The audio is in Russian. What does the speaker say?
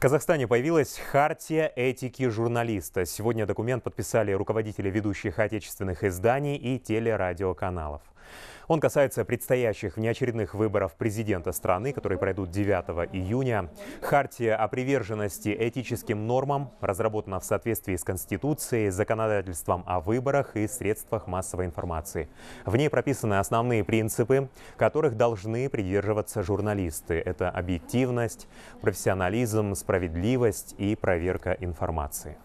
В Казахстане появилась хартия этики журналиста. Сегодня документ подписали руководители ведущих отечественных изданий и телерадиоканалов. Он касается предстоящих внеочередных выборов президента страны, которые пройдут 9 июня. Хартия о приверженности этическим нормам разработана в соответствии с Конституцией, законодательством о выборах и средствах массовой информации. В ней прописаны основные принципы, которых должны придерживаться журналисты. Это объективность, профессионализм, справедливость и проверка информации.